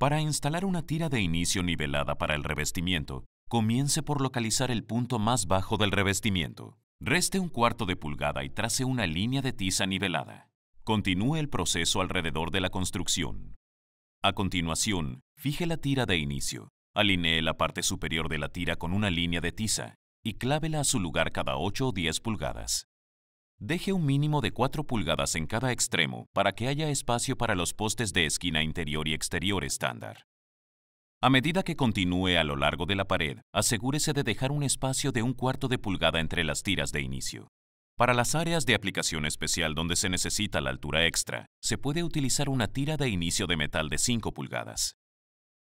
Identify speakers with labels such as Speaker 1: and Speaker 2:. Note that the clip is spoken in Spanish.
Speaker 1: Para instalar una tira de inicio nivelada para el revestimiento, comience por localizar el punto más bajo del revestimiento. Reste un cuarto de pulgada y trace una línea de tiza nivelada. Continúe el proceso alrededor de la construcción. A continuación, fije la tira de inicio. Alinee la parte superior de la tira con una línea de tiza y clávela a su lugar cada 8 o 10 pulgadas. Deje un mínimo de 4 pulgadas en cada extremo para que haya espacio para los postes de esquina interior y exterior estándar. A medida que continúe a lo largo de la pared, asegúrese de dejar un espacio de un cuarto de pulgada entre las tiras de inicio. Para las áreas de aplicación especial donde se necesita la altura extra, se puede utilizar una tira de inicio de metal de 5 pulgadas.